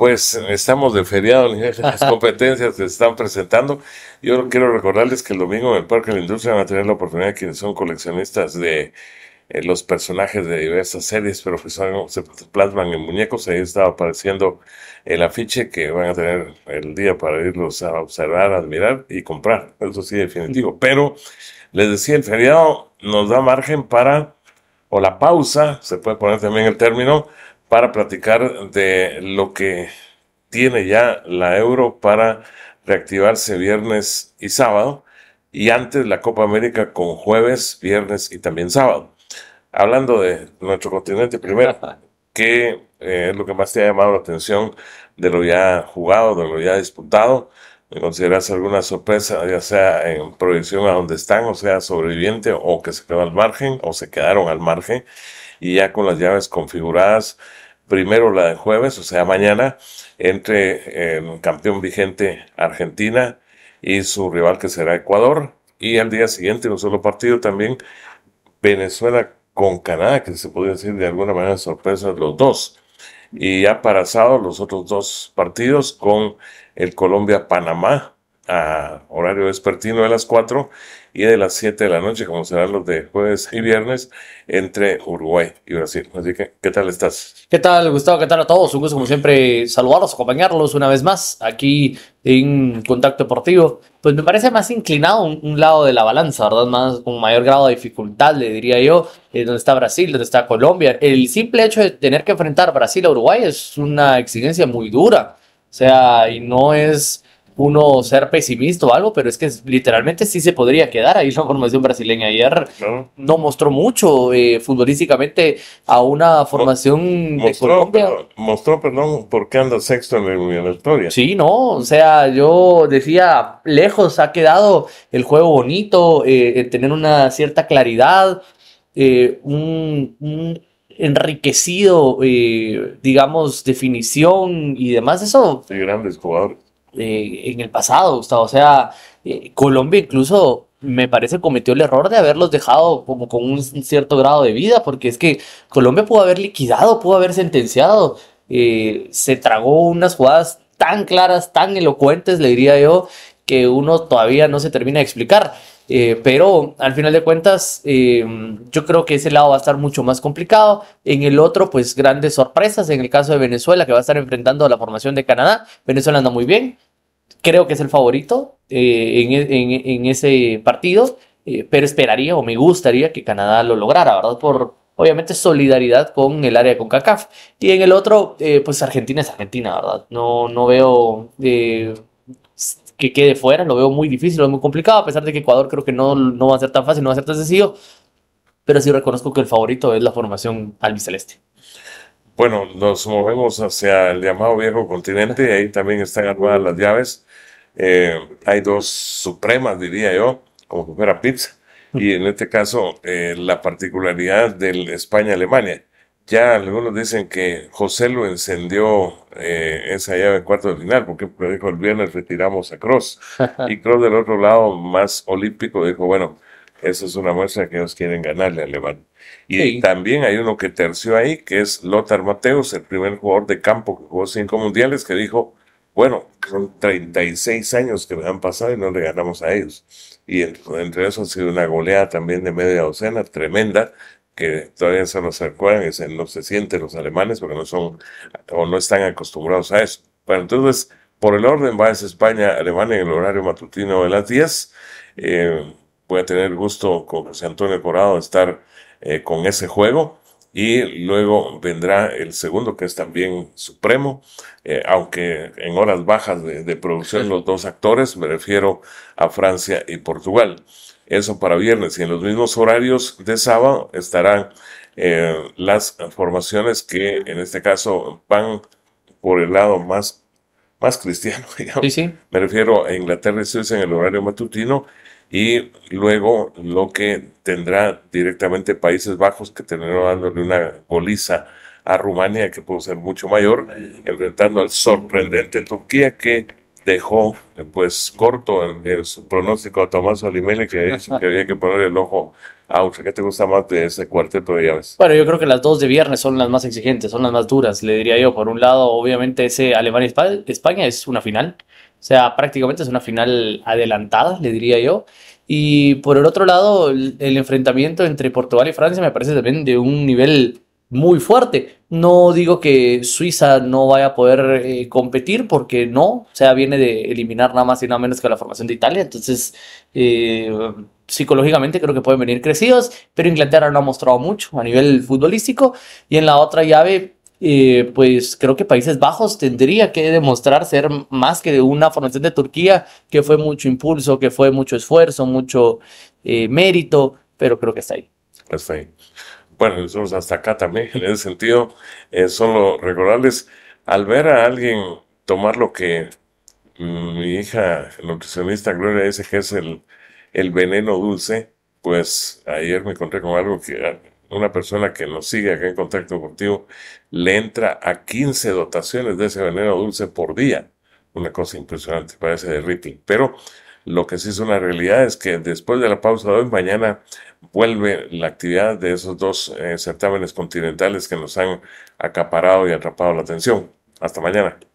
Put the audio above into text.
pues estamos de feriado, las competencias se están presentando. Yo quiero recordarles que el domingo en el Parque de la Industria van a tener la oportunidad quienes son coleccionistas de eh, los personajes de diversas series, pero pues, se plasman en muñecos. Ahí está apareciendo el afiche que van a tener el día para irlos a observar, admirar y comprar. Eso sí, definitivo. Pero les decía, el feriado nos da margen para, o la pausa, se puede poner también el término, para platicar de lo que tiene ya la Euro para reactivarse viernes y sábado y antes la Copa América con jueves, viernes y también sábado. Hablando de nuestro continente primero, ¿qué eh, es lo que más te ha llamado la atención de lo ya jugado, de lo ya disputado? ¿Me consideras alguna sorpresa, ya sea en proyección a donde están, o sea, sobreviviente, o que se quedó al margen, o se quedaron al margen? y ya con las llaves configuradas, primero la de jueves, o sea, mañana, entre eh, el campeón vigente Argentina y su rival que será Ecuador. Y al día siguiente, un solo partido también, Venezuela con Canadá, que se podría decir de alguna manera sorpresa los dos. Y ya para los otros dos partidos con el Colombia-Panamá a horario despertino de las 4 y de las 7 de la noche, como serán los de jueves y viernes, entre Uruguay y Brasil. Así que, ¿qué tal estás? ¿Qué tal, Gustavo? ¿Qué tal a todos? Un gusto, como siempre, saludarlos, acompañarlos una vez más aquí en Contacto Deportivo. Pues me parece más inclinado un, lado de la balanza, ¿verdad? Más con mayor grado de dificultad, le diría yo, eh, donde está Brasil, donde está Colombia. El simple hecho de tener que enfrentar Brasil a Uruguay es una exigencia muy dura. O sea, y no es uno ser pesimista o algo, pero es que literalmente sí se podría quedar ahí la formación brasileña. Ayer no, mostró mucho eh, futbolísticamente a una formación mostró, de Colombia. Pero, mostró, perdón, porque anda sexto en la eliminatoria. Sí, no, o sea, yo decía, lejos ha quedado el juego bonito, eh, tener una cierta claridad, eh, un, enriquecido, eh, digamos, definición y demás. Eso. De grandes jugadores. Eh, en el pasado, Gustavo. O sea, eh, Colombia incluso me parece cometió el error de haberlos dejado como con un cierto grado de vida, porque es que Colombia pudo haber liquidado, pudo haber sentenciado, eh, se tragó unas jugadas tan claras, tan elocuentes, le diría yo, que uno todavía no se termina de explicar. Eh, pero al final de cuentas, eh, yo creo que ese lado va a estar mucho más complicado. En el otro, pues grandes sorpresas. En el caso de Venezuela, que va a estar enfrentando a la formación de Canadá, Venezuela anda muy bien. Creo que es el favorito eh, e, e, en, ese partido, pero esperaría o me gustaría que Canadá lo lograra, ¿verdad? Por, obviamente solidaridad con el área con CACAF. Y en el otro, pues Argentina es Argentina, ¿verdad? No, no veo que quede fuera, lo veo muy difícil, lo veo muy complicado, a pesar de que Ecuador creo que no, no va a ser tan fácil, no va a ser tan sencillo, pero sí reconozco que el favorito es la formación albiceleste. Bueno, nos movemos hacia el llamado viejo continente, ahí también están armadas las llaves. Eh, hay dos supremas, diría yo, como que pizza. Y en este caso, eh, la particularidad del España-Alemania ya algunos dicen que José lo encendió eh, esa llave en cuarto de final, porque dijo el viernes retiramos a Cross. Y Cross del otro lado, más olímpico, dijo, bueno, eso es una muestra que ellos quieren ganarle a Y también hay uno que terció ahí, que es Lothar Mateus, el primer jugador de campo que jugó cinco mundiales, que dijo, bueno, son 36 años que me han pasado y no le ganamos a ellos. Y entre eso ha sido una goleada también de media docena, tremenda, que todavía se nos acuerdan, y no se sienten los alemanes porque no son o no están acostumbrados a eso. Bueno, entonces, por el orden, va a España, Alemania en el horario matutino de las 10. Eh, voy a tener gusto con José Antonio Corado de estar eh, con ese juego. Y luego vendrá el segundo, que es también supremo, eh, aunque en horas bajas de producción los dos actores, me refiero a Francia y Portugal eso para viernes. Y en los mismos horarios de sábado estarán eh, las formaciones que en este caso van por el lado más, más cristiano, digamos. Sí, Me refiero a Inglaterra y Suiza en el horario matutino y luego lo que tendrá directamente Países Bajos que tendrá dándole una goliza a Rumania que puede ser mucho mayor, enfrentando al sorprendente Turquía que dejó pues corto el, pronóstico a Tomás Olimene que, había que poner el ojo a ¿Qué te gusta más de ese cuarteto de llaves? Bueno, yo creo que las dos de viernes son las más exigentes, son las más duras, le diría yo. Por un lado, obviamente, ese Alemania-España es una final, o sea, prácticamente es una final adelantada, le diría yo. Y por el otro lado, el enfrentamiento entre Portugal y Francia me parece también de un nivel muy fuerte. No digo que Suiza no vaya a poder eh, competir porque no, o sea, viene de eliminar nada más y nada menos que la formación de Italia, entonces eh, psicológicamente creo que pueden venir crecidos, pero Inglaterra no ha mostrado mucho a nivel futbolístico y en la otra llave... Eh, pues creo que Países Bajos tendría que demostrar ser más que una formación de Turquía, que fue mucho impulso, que fue mucho esfuerzo, mucho mérito, pero creo que está ahí. Está ahí bueno, nosotros hasta acá también, en ese sentido, eh, solo recordarles, al ver a alguien tomar lo que mm, mi hija, nutricionista Gloria, dice que es el, el veneno dulce, pues ayer me encontré con algo que ah, una persona que nos sigue acá en contacto contigo le entra a 15 dotaciones de ese veneno dulce por día. Una cosa impresionante, parece de rating Pero lo que sí es una realidad es que después de la pausa de hoy, mañana vuelve la actividad de esos dos eh, certámenes continentales que nos han acaparado y atrapado la atención. Hasta mañana.